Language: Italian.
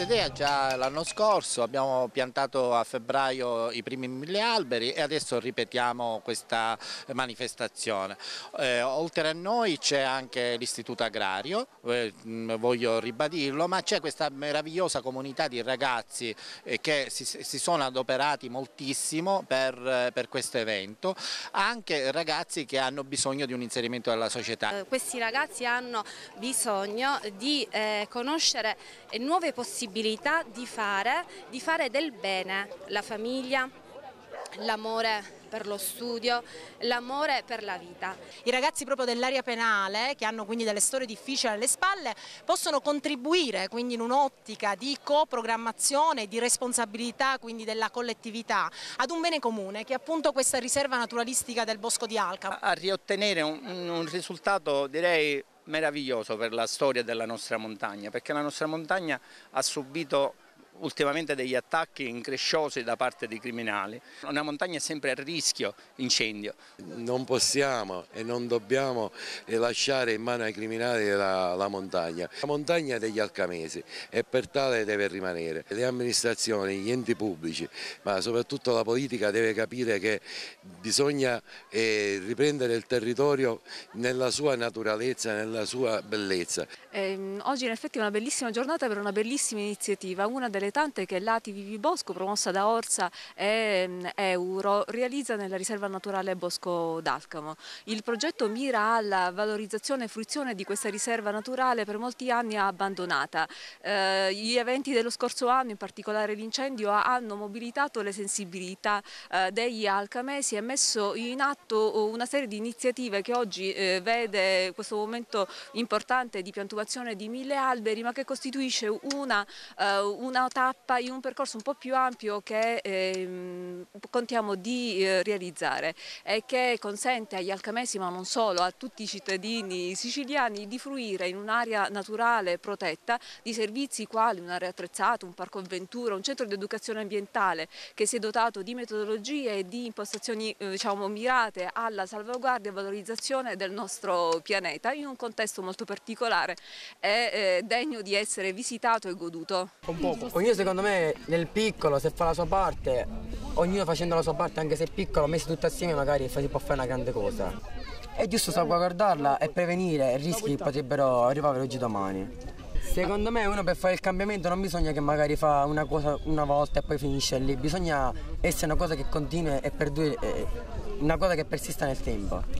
stessa idea, già l'anno scorso abbiamo piantato a febbraio i primi mille alberi e adesso ripetiamo questa manifestazione. Eh, oltre a noi c'è anche l'Istituto Agrario, eh, voglio ribadirlo, ma c'è questa meravigliosa comunità di ragazzi eh, che si, si, sono adoperati moltissimo per, eh, per, questo evento, anche ragazzi che hanno bisogno di un inserimento della società. Eh, questi ragazzi hanno bisogno di eh, conoscere nuove possibilità possibilità di fare, di fare del bene, la famiglia, l'amore per lo studio, l'amore per la vita. I ragazzi proprio dell'area penale, che hanno quindi delle storie difficili alle spalle, possono contribuire quindi in un'ottica di coprogrammazione, di responsabilità quindi della collettività ad un bene comune che è appunto questa riserva naturalistica del bosco di Alca. A, riottenere un, un risultato direi meraviglioso per la storia della nostra montagna, perché la nostra montagna ha subito ultimamente degli attacchi incresciosi da parte di criminali. Una montagna è sempre a rischio incendio. Non possiamo e non dobbiamo lasciare in mano ai criminali la, la montagna. La montagna è degli alcamesi e per tale deve rimanere. Le amministrazioni, gli enti pubblici, ma soprattutto la politica deve capire che bisogna eh, riprendere il territorio nella sua naturalezza, nella sua bellezza. Eh, oggi in effetti è una bellissima giornata per una bellissima iniziativa, una delle tante che l'ATVV Bosco promossa da Orsa è, mm, è realizza nella riserva naturale Bosco d'Alcamo. Il progetto mira alla valorizzazione e fruizione di questa riserva naturale per molti anni abbandonata. Eh, gli eventi dello scorso anno, in particolare l'incendio, hanno mobilitato le sensibilità eh, degli alcamesi e messo in atto una serie di iniziative che oggi eh, vede questo momento importante di piantumazione di mille alberi ma che costituisce una, eh, una tappa in un percorso un po' più ampio che ehm, contiamo di eh, realizzare e che consente agli alcamesi ma non solo a tutti i cittadini siciliani di fruire in un'area naturale protetta di servizi quali un'area attrezzata, un parco avventura, un centro di educazione ambientale che si è dotato di metodologie e di impostazioni eh, diciamo, mirate alla salvaguardia e valorizzazione del nostro pianeta in un contesto molto particolare e eh, degno di essere visitato e goduto. Un poco. Ognuno secondo me nel piccolo se fa la sua parte ognuno facendo la sua parte, anche se piccolo, messi tutti assieme magari si può fare una grande cosa. È giusto salvaguardarla e prevenire i rischi che potrebbero arrivare oggi domani. Secondo me uno per fare il cambiamento non bisogna che magari fa una cosa una volta e poi finisce lì, bisogna essere una cosa che continua e perdure, una cosa che persista nel tempo.